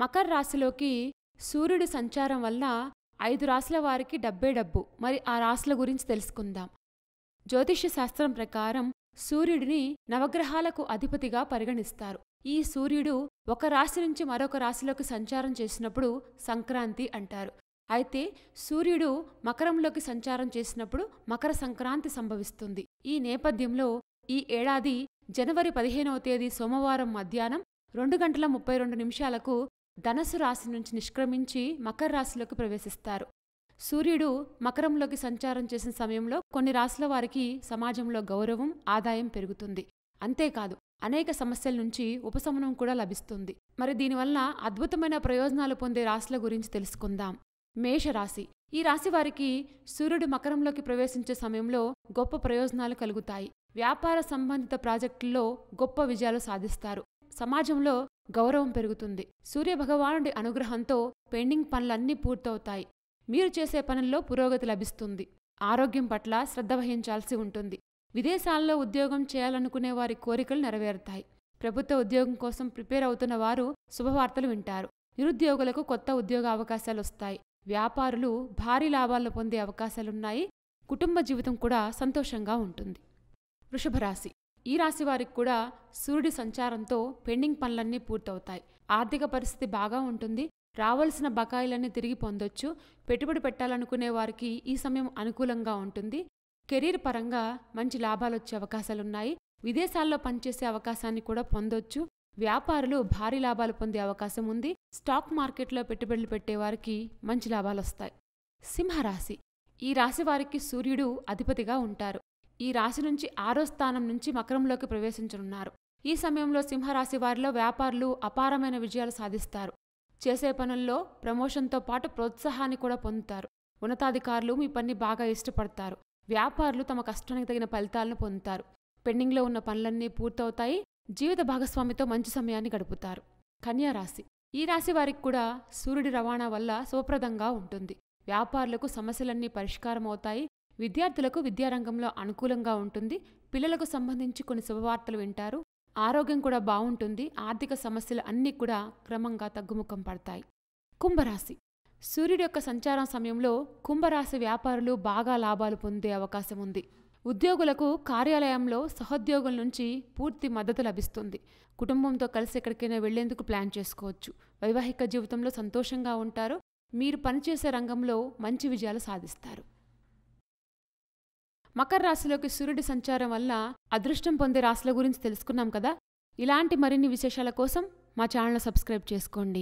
మకర రాశిలోకి సూర్యుడి సంచారం వల్ల ఐదు రాశుల వారికి డబ్బే డబ్బు మరి ఆ రాశుల గురించి తెలుసుకుందాం జ్యోతిష్య శాస్త్రం ప్రకారం సూర్యుడిని నవగ్రహాలకు అధిపతిగా పరిగణిస్తారు ఈ సూర్యుడు ఒక రాశి నుంచి మరొక రాశిలోకి సంచారం చేసినప్పుడు సంక్రాంతి అంటారు అయితే సూర్యుడు మకరంలోకి సంచారం చేసినప్పుడు మకర సంక్రాంతి సంభవిస్తుంది ఈ నేపథ్యంలో ఈ ఏడాది జనవరి పదిహేనవ తేదీ సోమవారం మధ్యాహ్నం రెండు గంటల ముప్పై రెండు నిమిషాలకు ధనస్సు రాశి నుంచి నిష్క్రమించి మకర రాశిలోకి ప్రవేశిస్తారు సూర్యుడు మకరంలోకి సంచారం చేసిన సమయంలో కొన్ని రాశుల వారికి సమాజంలో గౌరవం ఆదాయం పెరుగుతుంది అంతేకాదు అనేక సమస్యల నుంచి ఉపశమనం కూడా లభిస్తుంది మరి దీనివల్ల అద్భుతమైన ప్రయోజనాలు పొందే రాశుల గురించి తెలుసుకుందాం మేషరాశి ఈ రాశి వారికి సూర్యుడు మకరంలోకి ప్రవేశించే సమయంలో గొప్ప ప్రయోజనాలు కలుగుతాయి వ్యాపార సంబంధిత ప్రాజెక్టుల్లో గొప్ప విజయాలు సాధిస్తారు సమాజంలో గౌరవం పెరుగుతుంది సూర్యభగవానుడి అనుగ్రహంతో పెండింగ్ పనులన్నీ పూర్తవుతాయి మీరు చేసే పనుల్లో పురోగతి లభిస్తుంది ఆరోగ్యం పట్ల శ్రద్ధ వహించాల్సి ఉంటుంది విదేశాల్లో ఉద్యోగం చేయాలనుకునే వారి కోరికలు నెరవేరుతాయి ప్రభుత్వ ఉద్యోగం కోసం ప్రిపేర్ అవుతున్న వారు శుభవార్తలు వింటారు నిరుద్యోగులకు కొత్త ఉద్యోగ అవకాశాలు వస్తాయి వ్యాపారులు భారీ లాభాలు పొందే అవకాశాలున్నాయి కుటుంబ జీవితం కూడా సంతోషంగా ఉంటుంది వృషభరాశి ఈ రాశి వారికి కూడా సూర్యుడి సంచారంతో పెండింగ్ పనులన్నీ పూర్తవుతాయి ఆర్థిక పరిస్థితి బాగా ఉంటుంది రావాల్సిన బకాయిలన్నీ తిరిగి పొందొచ్చు పెట్టుబడి పెట్టాలనుకునే వారికి ఈ సమయం అనుకూలంగా ఉంటుంది కెరీర్ పరంగా మంచి లాభాలు వచ్చే అవకాశాలున్నాయి విదేశాల్లో పనిచేసే అవకాశాన్ని కూడా పొందొచ్చు వ్యాపారులు భారీ లాభాలు పొందే అవకాశం ఉంది స్టాక్ మార్కెట్లో పెట్టుబడులు పెట్టేవారికి మంచి లాభాలొస్తాయి సింహరాశి ఈ రాశి వారికి సూర్యుడు అధిపతిగా ఉంటారు ఈ రాశి నుంచి ఆరో స్థానం నుంచి మకరంలోకి ప్రవేశించనున్నారు ఈ సమయంలో సింహరాశి వారిలో వ్యాపారులు అపారమైన విజయాలు సాధిస్తారు చేసే పనుల్లో ప్రమోషన్తో పాటు ప్రోత్సాహాన్ని కూడా పొందుతారు ఉన్నతాధికారులు మీ పని బాగా ఇష్టపడతారు వ్యాపారులు తమ కష్టానికి తగిన ఫలితాలను పొందుతారు పెండింగ్లో ఉన్న పనులన్నీ పూర్తవుతాయి జీవిత భాగస్వామితో మంచి సమయాన్ని గడుపుతారు రాశి ఈ రాశి వారికి కూడా సూర్యుడి రవాణా వల్ల శుభప్రదంగా ఉంటుంది వ్యాపారులకు సమస్యలన్నీ పరిష్కారం అవుతాయి విద్యార్థులకు విద్యారంగంలో అనుకూలంగా ఉంటుంది పిల్లలకు సంబంధించి కొన్ని శుభవార్తలు వింటారు ఆరోగ్యం కూడా బాగుంటుంది ఆర్థిక సమస్యలు అన్నీ కూడా క్రమంగా తగ్గుముఖం పడతాయి కుంభరాశి సూర్యుడి యొక్క సంచారం సమయంలో కుంభరాశి వ్యాపారులు బాగా లాభాలు పొందే అవకాశం ఉంది ఉద్యోగులకు కార్యాలయంలో సహోద్యోగుల నుంచి పూర్తి మద్దతు లభిస్తుంది కుటుంబంతో కలిసి ఎక్కడికైనా వెళ్లేందుకు ప్లాన్ చేసుకోవచ్చు వైవాహిక జీవితంలో సంతోషంగా ఉంటారు మీరు పనిచేసే రంగంలో మంచి విజయాలు సాధిస్తారు మకర రాశిలోకి సూర్యుడి సంచారం వల్ల అదృష్టం పొందే రాశుల గురించి తెలుసుకున్నాం కదా ఇలాంటి మరిన్ని విశేషాల కోసం మా ఛానల్ సబ్స్క్రైబ్ చేసుకోండి